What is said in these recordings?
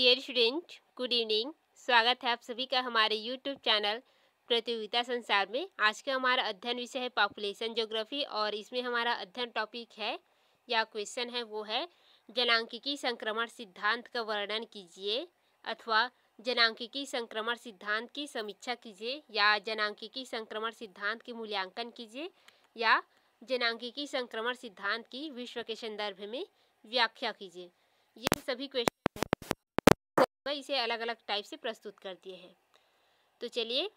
dear student good evening स्वागत है आप सभी का हमारे यूट्यूब चैनल प्रतियोगिता संसार में आज का हमारा अध्ययन विषय है पॉपुलेशन ज्योग्राफी और इसमें हमारा अध्ययन टॉपिक है या क्वेश्चन है वो है जनांकिकी संक्रमण सिद्धांत का वर्णन कीजिए अथवा जनांकिकी संक्रमण सिद्धांत की समीक्षा कीजिए या जनांकिकी संक्रमण सिद्धांत की मूल्यांकन कीजिए या जनांकिकी संक्रमण सिद्धांत की विश्व के संदर्भ में व्याख्या कीजिए ये सभी क्वेश्चन होकर इसे अलग अलग टाइप से प्रस्तुत कर दिए हैं तो चलिए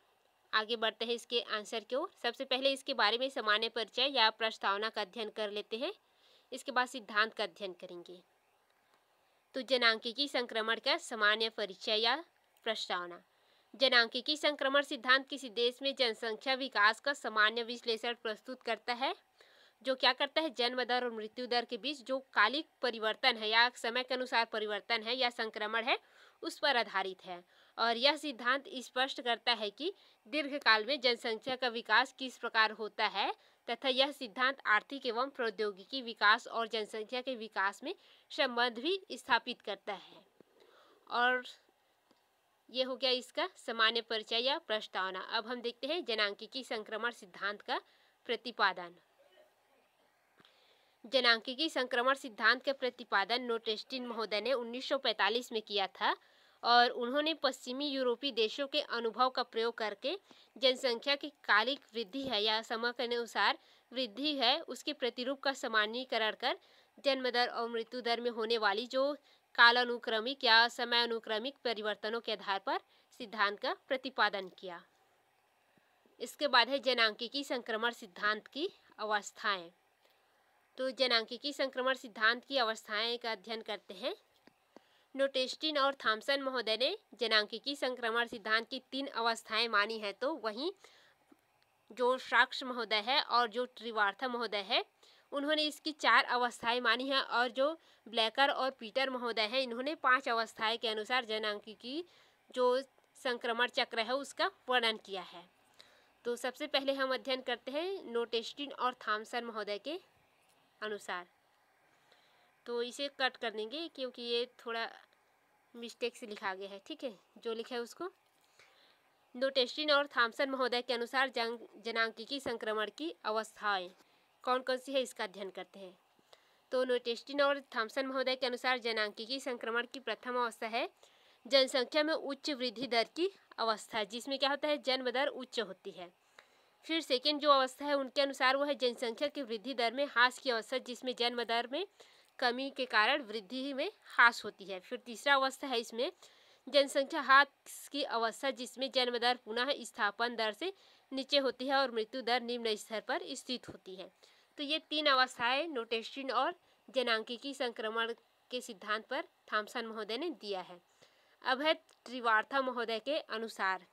आगे बढ़ते हैं इसके आंसर की ओर सबसे पहले इसके बारे में सामान्य परिचय या प्रस्तावना का अध्ययन कर लेते हैं इसके बाद सिद्धांत का अध्ययन करेंगे तो जनांकिकी संक्रमण का सामान्य परिचय या प्रस्तावना जनांकिकी संक्रमण सिद्धांत किसी देश में जनसंख्या विकास का सामान्य विश्लेषण प्रस्तुत करता है जो क्या करता है जन्म दर और मृत्यु दर के बीच जो कालिक परिवर्तन है या समय के अनुसार परिवर्तन है या संक्रमण है उस पर आधारित है और यह सिद्धांत स्पष्ट करता है कि दीर्घकाल में जनसंख्या का विकास किस प्रकार होता है तथा यह सिद्धांत आर्थिक एवं प्रौद्योगिकी विकास और जनसंख्या के विकास में संबंध भी स्थापित करता है और ये हो गया इसका सामान्य परिचय या प्रस्तावना अब हम देखते हैं जनांकिकी संक्रमण सिद्धांत का प्रतिपादन जनांकिकी संक्रमण सिद्धांत का प्रतिपादन नोटेस्टिन महोदय ने 1945 में किया था और उन्होंने पश्चिमी यूरोपीय देशों के अनुभव का प्रयोग करके जनसंख्या की कालिक वृद्धि है या समय के अनुसार वृद्धि है उसके प्रतिरूप का सामान्यकरण कर जन्म दर और मृत्यु दर में होने वाली जो कालानुक्रमिक या समयानुक्रमिक परिवर्तनों के आधार पर सिद्धांत का प्रतिपादन किया इसके बाद है जनांकिकी संक्रमण सिद्धांत की अवस्थाएं तो जनांकिकी संक्रमण सिद्धांत की अवस्थाएं का अध्ययन करते हैं नोटेस्टिन और थाम्सन महोदय ने जनांकिकी संक्रमण सिद्धांत की तीन अवस्थाएं मानी हैं तो वहीं जो साक्ष महोदय है और जो त्रिवार्था महोदय है उन्होंने इसकी चार अवस्थाएं मानी हैं और जो ब्लैकर और पीटर महोदय हैं इन्होंने पांच अवस्थाएं के अनुसार जनांकिकी जो संक्रमण चक्र है उसका वर्णन किया है तो सबसे पहले हम अध्ययन करते हैं नोटेस्टिन और थाम्सन महोदय के अनुसार तो इसे कट कर देंगे क्योंकि ये थोड़ा मिस्टेक से लिखा गया है ठीक है जो लिखा है उसको नोटेस्टिन और थामसन महोदय के अनुसार जंग जनांकिकी संक्रमण की अवस्थाएं कौन कौन सी है इसका अध्ययन करते हैं तो नोटेस्टिन और थामसन महोदय के अनुसार जनांकिकी संक्रमण की प्रथम अवस्था है जनसंख्या में उच्च वृद्धि दर की अवस्था जिसमें क्या होता है जन्म दर उच्च होती है फिर सेकेंड जो अवस्था है उनके अनुसार वो है जनसंख्या की वृद्धि दर में हास की अवस्था जिसमें जन्म दर में कमी के कारण वृद्धि में ह्रास होती है फिर तीसरा अवस्था है इसमें जनसंख्या हाथ की अवस्था जिसमें जन्म दर पुनः स्थापन दर से नीचे होती है और मृत्यु दर निम्न स्तर पर स्थित होती है तो ये तीन अवस्थाएं नोटेशन और जनांकिकी संक्रमण के सिद्धांत पर थामसन महोदय ने दिया है अब है त्रिवार्था महोदय के अनुसार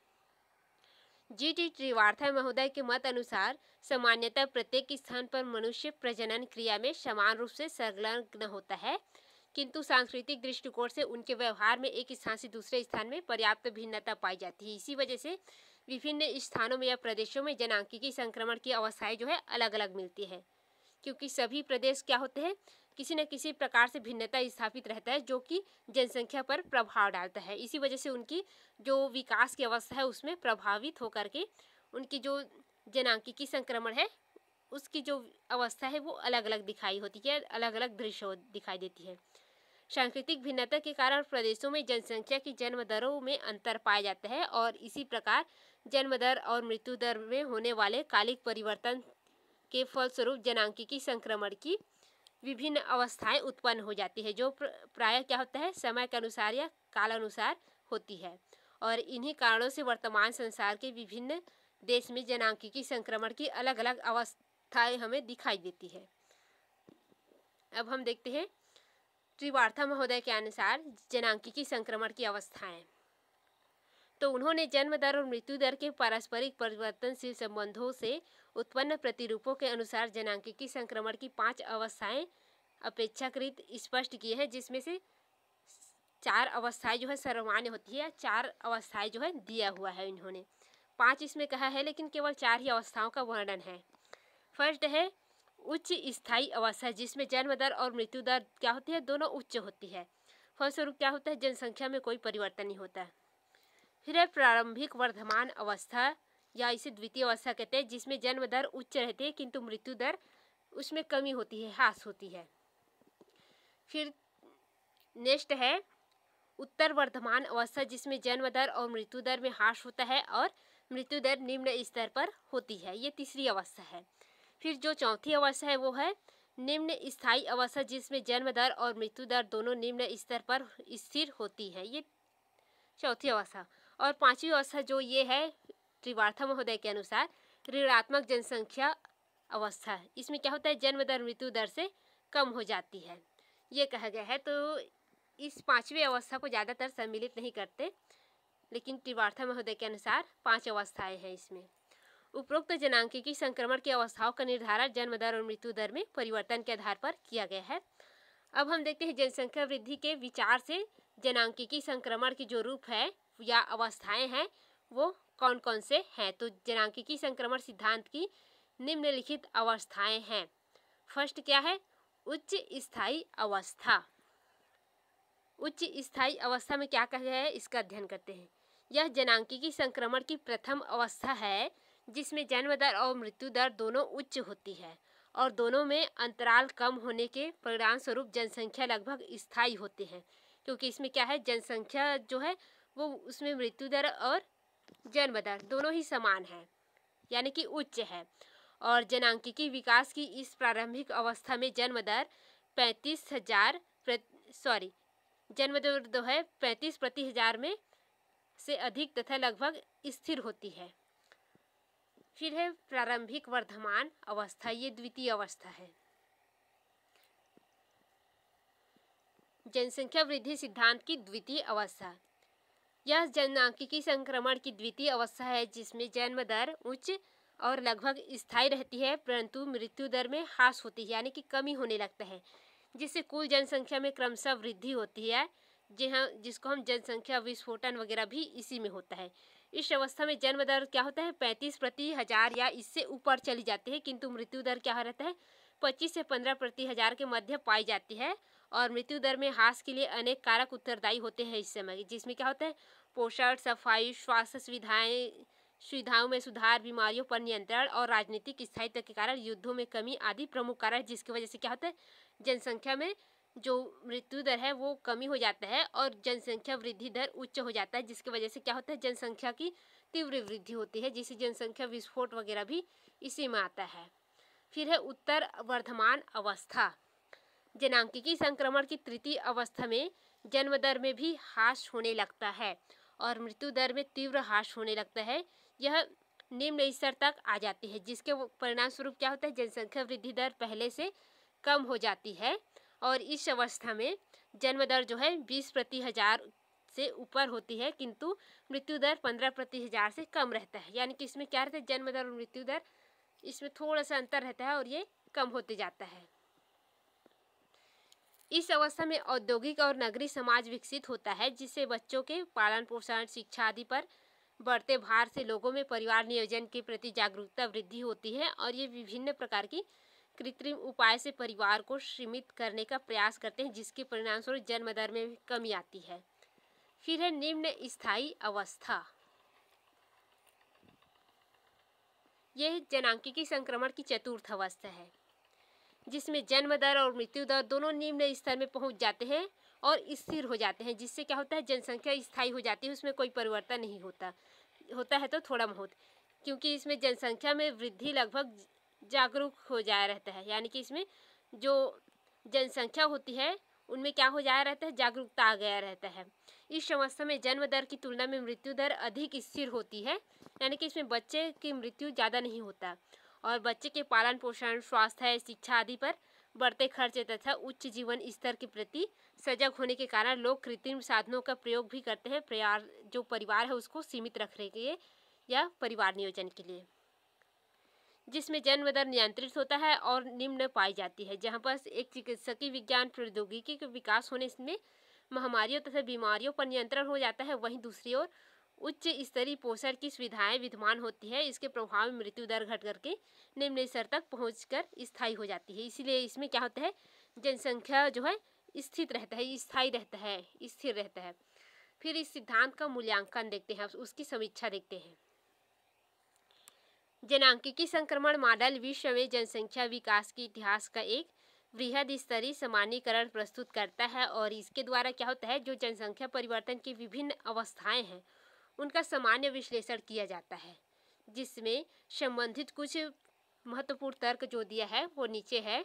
जी टी त्रिवार्था महोदय के मत अनुसार सामान्यतः प्रत्येक स्थान पर मनुष्य प्रजनन क्रिया में समान रूप से संलग्न होता है किंतु सांस्कृतिक दृष्टिकोण से उनके व्यवहार में एक स्थान से दूसरे स्थान में पर्याप्त भिन्नता पाई जाती है इसी वजह से विभिन्न स्थानों में या प्रदेशों में जनांकिकी संक्रमण की अवस्थाएं जो है अलग अलग मिलती है क्योंकि सभी प्रदेश क्या होते हैं किसी न किसी प्रकार से भिन्नता स्थापित रहता है जो कि जनसंख्या पर प्रभाव डालता है इसी वजह से उनकी जो विकास की अवस्था है उसमें प्रभावित होकर के उनकी जो जनांकिकी संक्रमण है उसकी जो अवस्था है वो अलग अलग दिखाई होती है अलग अलग दृश्य दिखाई देती है सांस्कृतिक भिन्नता के कारण प्रदेशों में जनसंख्या की जन्म दरों में अंतर पाया जाता है और इसी प्रकार जन्म दर और मृत्यु दर में होने वाले कालिक परिवर्तन के फलस्वरूप जनांकिकी संक्रमण की विभिन्न अवस्थाएं उत्पन्न हो जाती है जो प्राय क्या होता है समय के अनुसार या काल अनुसार होती है और इन्हीं कारणों से वर्तमान संसार के विभिन्न देश में जनांकिकी संक्रमण की अलग अलग अवस्थाएं हमें दिखाई देती है अब हम देखते हैं त्रिवार्था महोदय के अनुसार जनांकिकी संक्रमण की अवस्थाएं तो उन्होंने जन्म दर और मृत्यु दर के पारस्परिक परिवर्तनशील संबंधों से उत्पन्न प्रतिरूपों के अनुसार जनांकिकी संक्रमण की पांच अवस्थाएं अपेक्षाकृत स्पष्ट की हैं जिसमें से चार अवस्थाएं जो है सर्वमान्य होती है चार अवस्थाएं जो है दिया हुआ है इन्होंने पांच इसमें कहा है लेकिन केवल चार ही अवस्थाओं का वर्णन है फर्स्ट है उच्च स्थायी अवस्था जिसमें जन्म दर और मृत्यु दर क्या होती है दोनों उच्च होती है फलस्वरूप क्या होता है जनसंख्या में कोई परिवर्तन नहीं होता फिर है प्रारंभिक वर्धमान अवस्था या इसे द्वितीय अवस्था कहते हैं जिसमें जन्म दर उच्च रहती है किंतु मृत्यु दर उसमें कमी होती है ह्रास होती है फिर नेक्स्ट है उत्तर वर्धमान अवस्था जिसमें जन्म दर और मृत्यु दर में ह्रास होता है और मृत्यु दर निम्न स्तर पर होती है ये तीसरी अवस्था है फिर जो चौथी अवस्था है वो है निम्न स्थायी अवस्था जिसमें जन्म दर और मृत्यु दर दोनों निम्न स्तर पर स्थिर होती है ये चौथी अवस्था और पांचवी अवस्था जो ये है वार्था महोदय के अनुसार ऋणात्मक जनसंख्या अवस्था इसमें क्या होता है जन्म दर मृत्यु दर से कम हो जाती है ये कहा गया है तो इस पांचवी अवस्था को ज़्यादातर सम्मिलित नहीं करते लेकिन त्रिवार्था महोदय के अनुसार पांच अवस्थाएं हैं इसमें उपरोक्त जनांकिकी संक्रमण की अवस्थाओं का निर्धारण जन्म दर और मृत्यु दर में परिवर्तन के आधार पर किया गया है अब हम देखते हैं जनसंख्या वृद्धि के विचार से जनांकिकी संक्रमण की जो रूप है या अवस्थाएँ हैं वो कौन कौन से हैं तो जनांकिकी संक्रमण सिद्धांत की निम्नलिखित अवस्थाएं हैं फर्स्ट क्या है उच्च स्थायी अवस्था उच्च स्थायी अवस्था में क्या कहा है इसका अध्ययन करते हैं यह जनांकिकी संक्रमण की प्रथम अवस्था है जिसमें जन्म दर और मृत्यु दर दोनों उच्च होती है और दोनों में अंतराल कम होने के परिणाम स्वरूप जनसंख्या लगभग स्थायी होते हैं क्योंकि इसमें क्या है जनसंख्या जो है वो उसमें मृत्यु दर और जन्मदर दोनों ही समान है यानी कि उच्च है और जनांकिकी विकास की इस प्रारंभिक अवस्था में जन्म दर पैंतीस हजार सॉरी जन्म दर है पैंतीस प्रति हजार में से अधिक तथा लगभग स्थिर होती है फिर है प्रारंभिक वर्धमान अवस्था ये द्वितीय अवस्था है जनसंख्या वृद्धि सिद्धांत की द्वितीय अवस्था यह जननांकिकी संक्रमण की द्वितीय अवस्था है जिसमें जन्म दर उच्च और लगभग स्थायी रहती है परंतु मृत्यु दर में ह्रास होती है यानी कि कमी होने लगता है जिससे कुल जनसंख्या में क्रमशः वृद्धि होती है जहाँ जिसको हम जनसंख्या विस्फोटन वगैरह भी इसी में होता है इस अवस्था में जन्म दर क्या होता है पैंतीस प्रति हज़ार या इससे ऊपर चली जाती है किंतु मृत्यु दर क्या रहता है पच्चीस से पंद्रह प्रति हज़ार के मध्य पाई जाती है और मृत्यु दर में ह्रास के लिए अनेक कारक उत्तरदायी होते हैं इस समय जिसमें क्या होता है पोषण सफाई स्वास्थ्य सुविधाएं सुविधाओं में सुधार बीमारियों पर नियंत्रण और राजनीतिक स्थायित्व के कारण युद्धों में कमी आदि प्रमुख कारण जिसकी वजह से क्या होता है जनसंख्या में जो मृत्यु दर है वो कमी हो जाता है और जनसंख्या वृद्धि दर उच्च हो जाता है जिसकी वजह से क्या होता है जनसंख्या की तीव्र वृद्धि होती है जिससे जनसंख्या विस्फोट वगैरह भी इसी में आता है फिर है उत्तर वर्धमान अवस्था जनांकिकी संक्रमण की तृतीय अवस्था में जन्म दर में भी हास होने लगता है और मृत्यु दर में तीव्र ह्रास होने लगता है यह निम्न स्तर तक आ जाती है जिसके परिणाम स्वरूप क्या होता है जनसंख्या वृद्धि दर पहले से कम हो जाती है और इस अवस्था में जन्म दर जो है बीस प्रति हजार से ऊपर होती है किंतु मृत्यु दर पंद्रह प्रति हजार से कम रहता है यानी कि इसमें क्या रहता है जन्म दर और मृत्यु दर इसमें थोड़ा सा अंतर रहता है और ये कम होते जाता है इस अवस्था में औद्योगिक और नगरीय समाज विकसित होता है जिससे बच्चों के पालन पोषण शिक्षा आदि पर बढ़ते भार से लोगों में परिवार नियोजन के प्रति जागरूकता वृद्धि होती है और ये विभिन्न प्रकार की कृत्रिम उपाय से परिवार को सीमित करने का प्रयास करते हैं जिसके परिणामस्वरूप जन्म दर में कमी आती है फिर है निम्न स्थायी अवस्था यह जनांकिकी संक्रमण की चतुर्थ अवस्था है जिसमें जन्म दर और मृत्यु दर दोनों निम्न स्तर में पहुंच जाते हैं और स्थिर हो जाते हैं जिससे क्या होता है जनसंख्या स्थायी हो जाती है उसमें कोई परिवर्तन नहीं होता होता है तो थोड़ा बहुत क्योंकि इसमें जनसंख्या में वृद्धि लगभग जागरूक हो जाया रहता है यानी कि इसमें जो जनसंख्या होती है उनमें क्या हो जाया रहता है जागरूकता आ गया रहता है इस समस्या में जन्म दर की तुलना में मृत्यु दर अधिक स्थिर होती है यानी कि इसमें बच्चे की मृत्यु ज़्यादा नहीं होता और बच्चे के पालन पोषण स्वास्थ्य शिक्षा आदि पर बढ़ते खर्चे तथा उच्च जीवन स्तर के प्रति सजग होने के कारण लोग कृत्रिम साधनों का प्रयोग भी करते हैं प्रयार जो परिवार है उसको सीमित रखने के लिए या परिवार नियोजन के लिए जिसमें जन्म दर नियंत्रित होता है और निम्न पाई जाती है जहाँ पर एक चिकित्सकीय विज्ञान प्रौद्योगिकी के विकास होने में महामारियों तथा बीमारियों पर नियंत्रण हो जाता है वहीं दूसरी ओर उच्च स्तरीय पोषण की सुविधाएं विद्यमान होती है इसके प्रभाव में मृत्यु दर घट करके निम्न स्तर तक पहुंचकर स्थायी हो जाती है इसीलिए इसमें क्या होता है जनसंख्या जो है स्थित रहता है स्थायी रहता है स्थिर रहता है फिर इस सिद्धांत का मूल्यांकन देखते हैं उसकी समीक्षा देखते हैं जनांकिकी संक्रमण मॉडल विश्व में जनसंख्या विकास के इतिहास का एक वृहद स्तरीय सामान्यकरण प्रस्तुत करता है और इसके द्वारा क्या होता है जो जनसंख्या परिवर्तन की विभिन्न अवस्थाएं हैं उनका सामान्य विश्लेषण किया जाता है जिसमें संबंधित कुछ महत्वपूर्ण तर्क जो दिया है वो नीचे है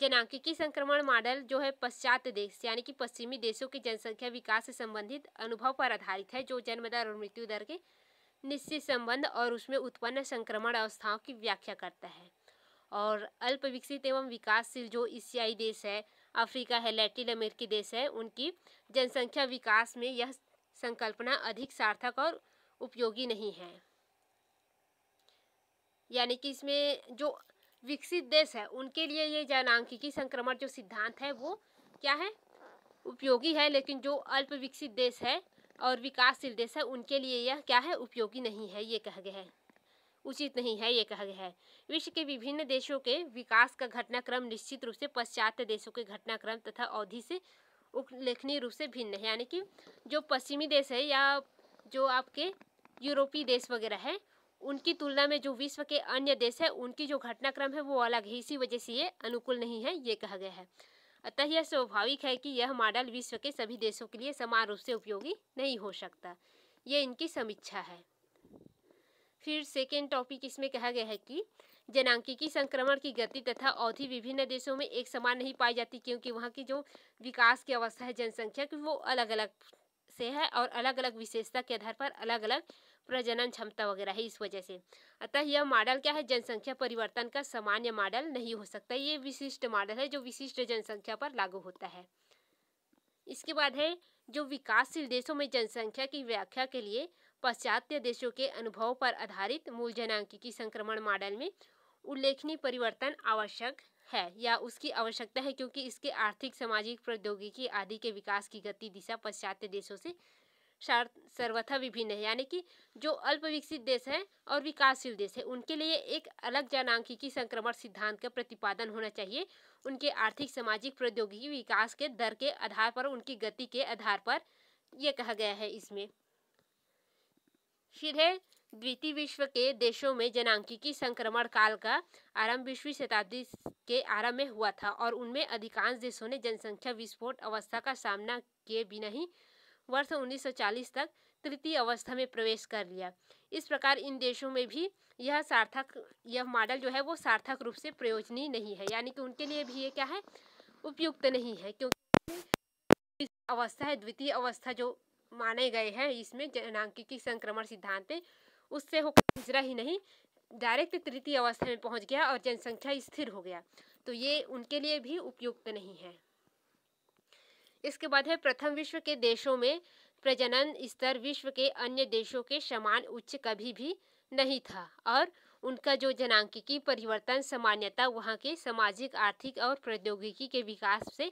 जनांकिकी संक्रमण मॉडल जो है पश्चात देश यानी कि पश्चिमी देशों के जनसंख्या विकास से संबंधित अनुभव पर आधारित है जो जन्म दर और मृत्यु दर के निश्चित संबंध और उसमें उत्पन्न संक्रमण अवस्थाओं की व्याख्या करता है और अल्प विकसित एवं विकासशील जो एशियाई देश है अफ्रीका है लैटिन अमेरिकी देश है उनकी जनसंख्या विकास में यह संकल्पना अधिक सार्थक और उपयोगी नहीं है यानी कि इसमें जो विकसित देश है उनके लिए ये जनांकिकी संक्रमण जो सिद्धांत है वो क्या है उपयोगी है लेकिन जो अल्प विकसित देश है और विकासशील देश है उनके लिए यह क्या है उपयोगी नहीं है ये कह गया है उचित नहीं है ये कह गया है विश्व के विभिन्न देशों के विकास का घटनाक्रम निश्चित रूप से पश्चात देशों के घटनाक्रम तथा अवधि से उल्लेखनीय रूप से भिन्न है यानी कि जो पश्चिमी देश है या जो आपके यूरोपीय देश वगैरह है उनकी तुलना में जो विश्व के अन्य देश है उनकी जो घटनाक्रम है वो अलग है इसी वजह से ये अनुकूल नहीं है ये कहा गया है अतः यह स्वाभाविक है कि यह मॉडल विश्व के सभी देशों के लिए समान रूप से उपयोगी नहीं हो सकता ये इनकी समीक्षा है फिर सेकेंड टॉपिक इसमें कहा गया है कि जनांकिकी संक्रमण की गति तथा अवधि विभिन्न देशों में एक समान नहीं पाई जाती क्योंकि वहाँ की जो विकास की अवस्था है जनसंख्या की वो अलग अलग से है और अलग अलग विशेषता के आधार पर अलग अलग प्रजनन क्षमता वगैरह है इस वजह से अतः यह मॉडल क्या है जनसंख्या परिवर्तन का सामान्य मॉडल नहीं हो सकता ये विशिष्ट मॉडल है जो विशिष्ट जनसंख्या पर लागू होता है इसके बाद है जो विकासशील देशों में जनसंख्या की व्याख्या के लिए पाश्चात्य देशों के अनुभव पर आधारित मूल जनांकिकी संक्रमण मॉडल में उल्लेखनीय परिवर्तन आवश्यक है या उसकी आवश्यकता है क्योंकि इसके आर्थिक सामाजिक प्रौद्योगिकी आदि के विकास की गति दिशा पाश्चात्य देशों से सर्वथा विभिन्न है यानी कि जो अल्प विकसित देश है और विकासशील देश है उनके लिए एक अलग जनांकिकी संक्रमण सिद्धांत का प्रतिपादन होना चाहिए उनके आर्थिक सामाजिक प्रौद्योगिकी विकास के दर के आधार पर उनकी गति के आधार पर यह कहा गया है इसमें फिर है द्वितीय विश्व के देशों में जनांकिकी संक्रमण काल का आरंभ बीसवीं शताब्दी के आरंभ में हुआ था और उनमें अधिकांश देशों ने जनसंख्या विस्फोट अवस्था का सामना किए बिना ही वर्ष 1940 तक तृतीय अवस्था में प्रवेश कर लिया इस प्रकार इन देशों में भी यह सार्थक यह मॉडल जो है वो सार्थक रूप से प्रयोजनीय नहीं है यानी कि उनके लिए भी ये क्या है उपयुक्त नहीं है क्योंकि अवस्था है द्वितीय अवस्था जो माने गए हैं इसमें जनांकिकी संक्रमण सिद्धांत उससे होकर हिजरा ही नहीं डायरेक्ट तृतीय अवस्था में पहुंच गया और जनसंख्या स्थिर हो गया तो ये उनके लिए भी उपयुक्त नहीं है इसके बाद है प्रथम विश्व के देशों में प्रजनन स्तर विश्व के अन्य देशों के समान उच्च कभी भी नहीं था और उनका जो जनांकिकी परिवर्तन सामान्यता वहाँ के सामाजिक आर्थिक और प्रौद्योगिकी के विकास से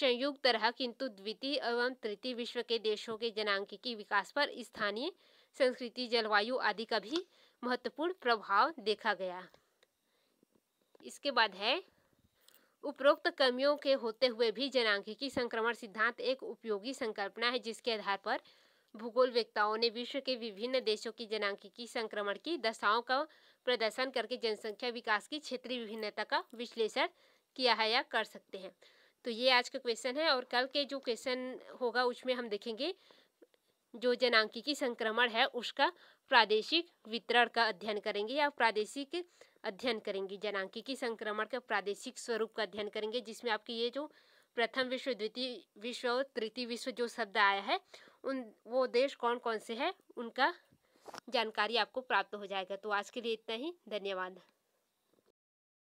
संयुक्त रहा किंतु द्वितीय एवं तृतीय विश्व के देशों के जनांकिकी विकास पर स्थानीय संस्कृति जलवायु आदि का भी महत्वपूर्ण प्रभाव देखा गया इसके बाद है उपरोक्त कमियों के होते हुए भी जनांगिकी संक्रमण सिद्धांत एक उपयोगी संकल्पना है जिसके आधार पर भूगोल वेक्ताओं ने विश्व के विभिन्न देशों की जनांकिकी संक्रमण की दशाओं का प्रदर्शन करके जनसंख्या विकास की क्षेत्रीय विभिन्नता का विश्लेषण किया है या कर सकते हैं तो ये आज का क्वेश्चन है और कल के जो क्वेश्चन होगा उसमें हम देखेंगे जो जनांकिकी संक्रमण है उसका प्रादेशिक वितरण का अध्ययन करेंगे या प्रादेशिक अध्ययन करेंगे जनांकिकी संक्रमण का प्रादेशिक स्वरूप का अध्ययन करेंगे जिसमें आपके ये जो प्रथम विश्व द्वितीय विश्व और तृतीय विश्व जो शब्द आया है उन वो देश कौन कौन से हैं उनका जानकारी आपको प्राप्त हो जाएगा तो आज के लिए इतना ही धन्यवाद